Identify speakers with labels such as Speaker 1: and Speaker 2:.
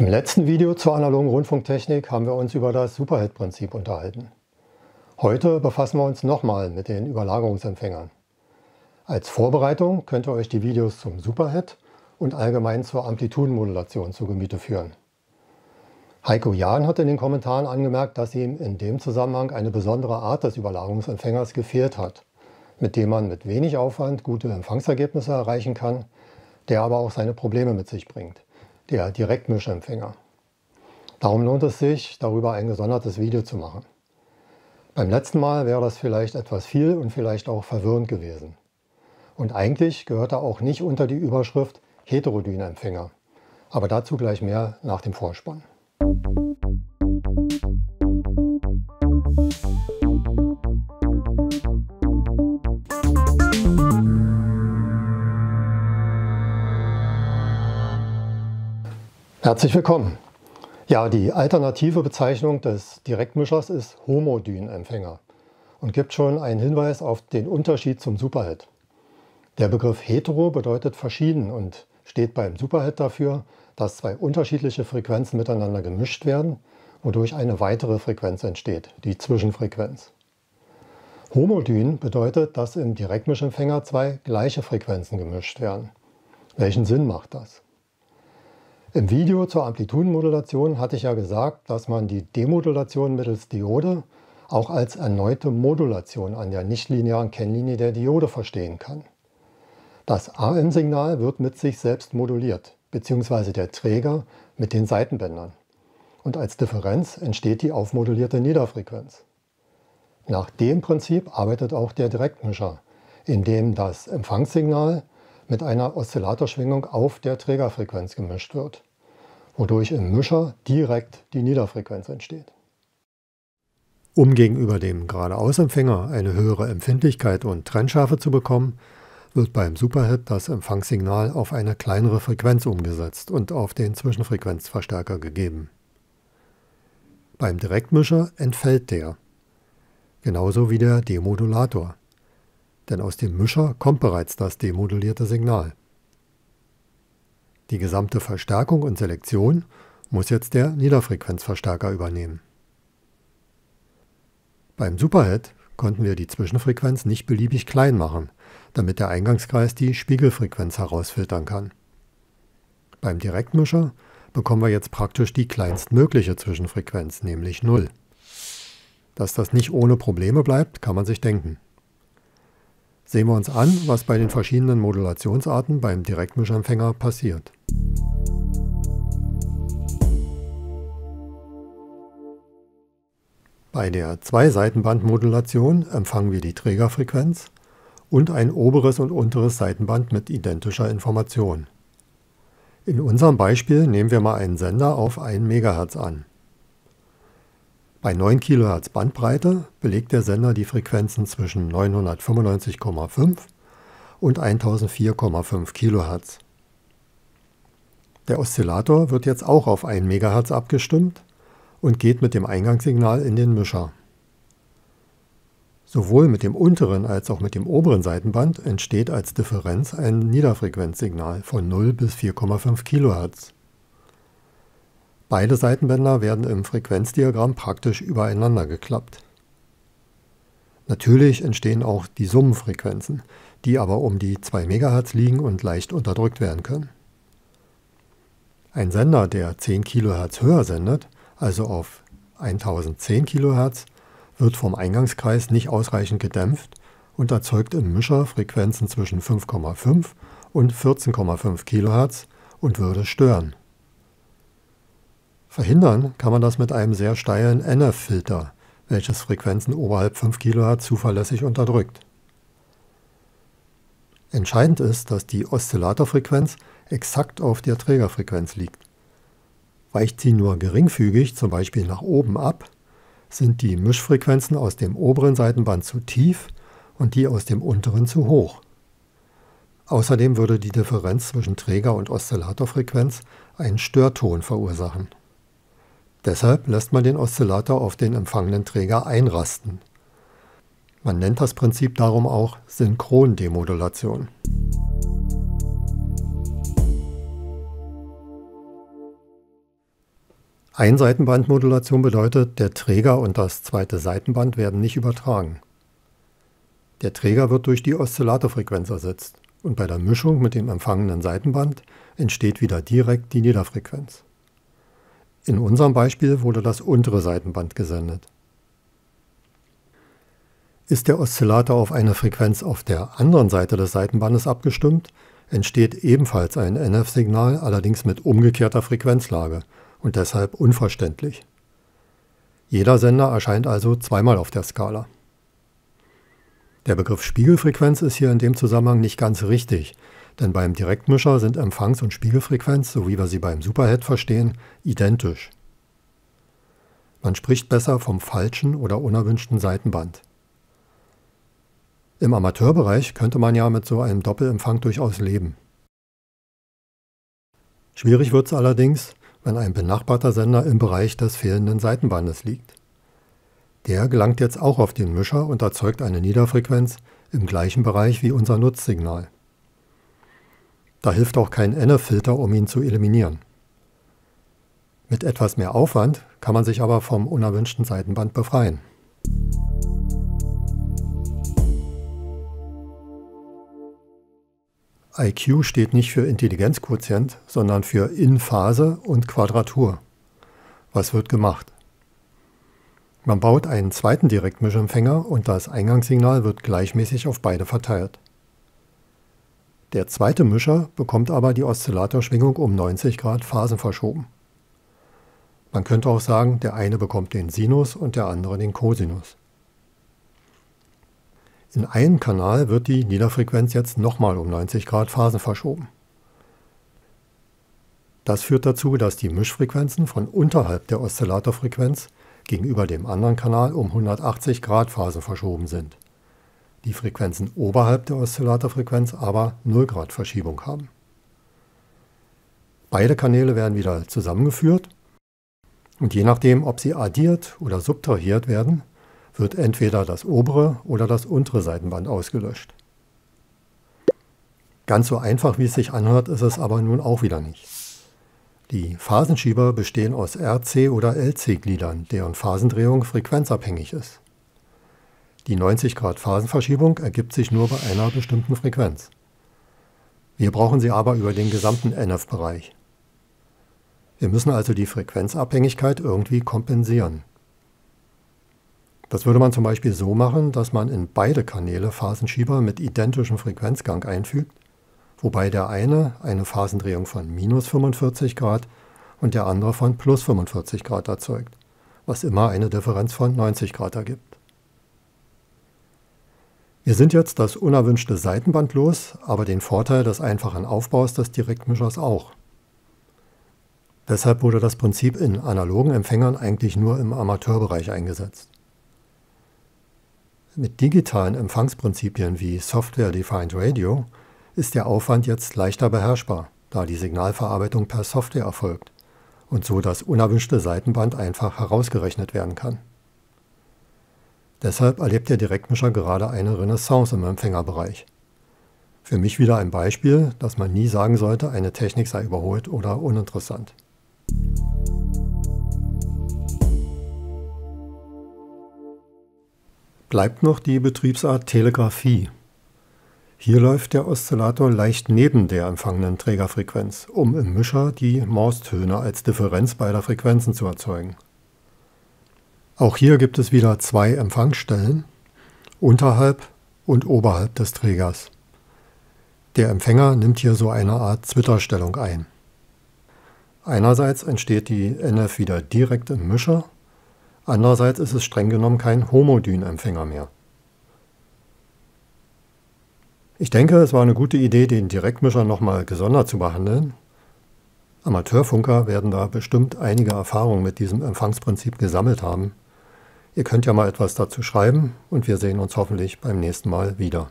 Speaker 1: Im letzten Video zur analogen Rundfunktechnik haben wir uns über das Superhead-Prinzip unterhalten. Heute befassen wir uns nochmal mit den Überlagerungsempfängern. Als Vorbereitung könnt ihr euch die Videos zum Superhead und allgemein zur Amplitudenmodulation zu Gemüte führen. Heiko Jahn hat in den Kommentaren angemerkt, dass ihm in dem Zusammenhang eine besondere Art des Überlagerungsempfängers gefehlt hat, mit dem man mit wenig Aufwand gute Empfangsergebnisse erreichen kann, der aber auch seine Probleme mit sich bringt der Direktmischempfänger. Darum lohnt es sich, darüber ein gesondertes Video zu machen. Beim letzten Mal wäre das vielleicht etwas viel und vielleicht auch verwirrend gewesen. Und eigentlich gehört er auch nicht unter die Überschrift Heterodynempfänger. Aber dazu gleich mehr nach dem Vorspann. Herzlich willkommen. Ja, die alternative Bezeichnung des Direktmischers ist Homodyn-Empfänger und gibt schon einen Hinweis auf den Unterschied zum Superhead. Der Begriff hetero bedeutet verschieden und steht beim Superhead dafür, dass zwei unterschiedliche Frequenzen miteinander gemischt werden, wodurch eine weitere Frequenz entsteht, die Zwischenfrequenz. Homodyn bedeutet, dass im Direktmischempfänger zwei gleiche Frequenzen gemischt werden. Welchen Sinn macht das? Im Video zur Amplitudenmodulation hatte ich ja gesagt, dass man die Demodulation mittels Diode auch als erneute Modulation an der nichtlinearen Kennlinie der Diode verstehen kann. Das AM-Signal wird mit sich selbst moduliert, bzw. der Träger mit den Seitenbändern. Und als Differenz entsteht die aufmodulierte Niederfrequenz. Nach dem Prinzip arbeitet auch der Direktmischer, indem das Empfangssignal mit einer Oszillatorschwingung auf der Trägerfrequenz gemischt wird, wodurch im Mischer direkt die Niederfrequenz entsteht. Um gegenüber dem Geradeausempfänger eine höhere Empfindlichkeit und Trennschärfe zu bekommen, wird beim Superhit das Empfangssignal auf eine kleinere Frequenz umgesetzt und auf den Zwischenfrequenzverstärker gegeben. Beim Direktmischer entfällt der, genauso wie der Demodulator denn aus dem Mischer kommt bereits das demodulierte Signal. Die gesamte Verstärkung und Selektion muss jetzt der Niederfrequenzverstärker übernehmen. Beim Superhead konnten wir die Zwischenfrequenz nicht beliebig klein machen, damit der Eingangskreis die Spiegelfrequenz herausfiltern kann. Beim Direktmischer bekommen wir jetzt praktisch die kleinstmögliche Zwischenfrequenz, nämlich 0. Dass das nicht ohne Probleme bleibt, kann man sich denken. Sehen wir uns an, was bei den verschiedenen Modulationsarten beim Direktmischempfänger passiert. Bei der Zwei-Seitenband-Modulation empfangen wir die Trägerfrequenz und ein oberes und unteres Seitenband mit identischer Information. In unserem Beispiel nehmen wir mal einen Sender auf 1 MHz an. Bei 9 kHz Bandbreite belegt der Sender die Frequenzen zwischen 995,5 und 1004,5 kHz. Der Oszillator wird jetzt auch auf 1 MHz abgestimmt und geht mit dem Eingangssignal in den Mischer. Sowohl mit dem unteren als auch mit dem oberen Seitenband entsteht als Differenz ein Niederfrequenzsignal von 0 bis 4,5 kHz. Beide Seitenbänder werden im Frequenzdiagramm praktisch übereinander geklappt. Natürlich entstehen auch die Summenfrequenzen, die aber um die 2 MHz liegen und leicht unterdrückt werden können. Ein Sender, der 10 kHz höher sendet, also auf 1010 kHz, wird vom Eingangskreis nicht ausreichend gedämpft und erzeugt im Mischer Frequenzen zwischen 5,5 und 14,5 kHz und würde stören. Verhindern kann man das mit einem sehr steilen NF-Filter, welches Frequenzen oberhalb 5 kHz zuverlässig unterdrückt. Entscheidend ist, dass die Oszillatorfrequenz exakt auf der Trägerfrequenz liegt. Weicht sie nur geringfügig, zum Beispiel nach oben ab, sind die Mischfrequenzen aus dem oberen Seitenband zu tief und die aus dem unteren zu hoch. Außerdem würde die Differenz zwischen Träger- und Oszillatorfrequenz einen Störton verursachen. Deshalb lässt man den Oszillator auf den empfangenen Träger einrasten. Man nennt das Prinzip darum auch Synchrondemodulation. Einseitenbandmodulation bedeutet, der Träger und das zweite Seitenband werden nicht übertragen. Der Träger wird durch die Oszillatorfrequenz ersetzt und bei der Mischung mit dem empfangenen Seitenband entsteht wieder direkt die Niederfrequenz. In unserem Beispiel wurde das untere Seitenband gesendet. Ist der Oszillator auf eine Frequenz auf der anderen Seite des Seitenbandes abgestimmt, entsteht ebenfalls ein NF-Signal, allerdings mit umgekehrter Frequenzlage und deshalb unverständlich. Jeder Sender erscheint also zweimal auf der Skala. Der Begriff Spiegelfrequenz ist hier in dem Zusammenhang nicht ganz richtig, denn beim Direktmischer sind Empfangs- und Spiegelfrequenz, so wie wir sie beim Superhead verstehen, identisch. Man spricht besser vom falschen oder unerwünschten Seitenband. Im Amateurbereich könnte man ja mit so einem Doppelempfang durchaus leben. Schwierig wird es allerdings, wenn ein benachbarter Sender im Bereich des fehlenden Seitenbandes liegt. Der gelangt jetzt auch auf den Mischer und erzeugt eine Niederfrequenz im gleichen Bereich wie unser Nutzsignal. Da hilft auch kein Enner-Filter, um ihn zu eliminieren. Mit etwas mehr Aufwand kann man sich aber vom unerwünschten Seitenband befreien. IQ steht nicht für Intelligenzquotient, sondern für In-Phase und Quadratur. Was wird gemacht? Man baut einen zweiten Direktmischempfänger und das Eingangssignal wird gleichmäßig auf beide verteilt. Der zweite Mischer bekommt aber die Oszillatorschwingung um 90 Grad phasenverschoben. Man könnte auch sagen, der eine bekommt den Sinus und der andere den Cosinus. In einem Kanal wird die Niederfrequenz jetzt nochmal um 90 Grad Phasen verschoben. Das führt dazu, dass die Mischfrequenzen von unterhalb der Oszillatorfrequenz gegenüber dem anderen Kanal um 180 Grad Phasen verschoben sind die Frequenzen oberhalb der Oszillatorfrequenz aber 0 Grad Verschiebung haben. Beide Kanäle werden wieder zusammengeführt und je nachdem, ob sie addiert oder subtrahiert werden, wird entweder das obere oder das untere Seitenband ausgelöscht. Ganz so einfach, wie es sich anhört, ist es aber nun auch wieder nicht. Die Phasenschieber bestehen aus RC- oder LC-Gliedern, deren Phasendrehung frequenzabhängig ist. Die 90 Grad Phasenverschiebung ergibt sich nur bei einer bestimmten Frequenz. Wir brauchen sie aber über den gesamten NF-Bereich. Wir müssen also die Frequenzabhängigkeit irgendwie kompensieren. Das würde man zum Beispiel so machen, dass man in beide Kanäle Phasenschieber mit identischem Frequenzgang einfügt, wobei der eine eine Phasendrehung von minus 45 Grad und der andere von plus 45 Grad erzeugt, was immer eine Differenz von 90 Grad ergibt. Wir sind jetzt das unerwünschte Seitenband los, aber den Vorteil des einfachen Aufbaus des Direktmischers auch. Deshalb wurde das Prinzip in analogen Empfängern eigentlich nur im Amateurbereich eingesetzt. Mit digitalen Empfangsprinzipien wie Software-Defined Radio ist der Aufwand jetzt leichter beherrschbar, da die Signalverarbeitung per Software erfolgt und so das unerwünschte Seitenband einfach herausgerechnet werden kann. Deshalb erlebt der Direktmischer gerade eine Renaissance im Empfängerbereich. Für mich wieder ein Beispiel, dass man nie sagen sollte, eine Technik sei überholt oder uninteressant. Bleibt noch die Betriebsart Telegrafie. Hier läuft der Oszillator leicht neben der empfangenen Trägerfrequenz, um im Mischer die Morsetöne als Differenz beider Frequenzen zu erzeugen. Auch hier gibt es wieder zwei Empfangsstellen, unterhalb und oberhalb des Trägers. Der Empfänger nimmt hier so eine Art Zwitterstellung ein. Einerseits entsteht die NF wieder direkt im Mischer, andererseits ist es streng genommen kein Homodyn-Empfänger mehr. Ich denke, es war eine gute Idee, den Direktmischer nochmal gesondert zu behandeln. Amateurfunker werden da bestimmt einige Erfahrungen mit diesem Empfangsprinzip gesammelt haben. Ihr könnt ja mal etwas dazu schreiben und wir sehen uns hoffentlich beim nächsten Mal wieder.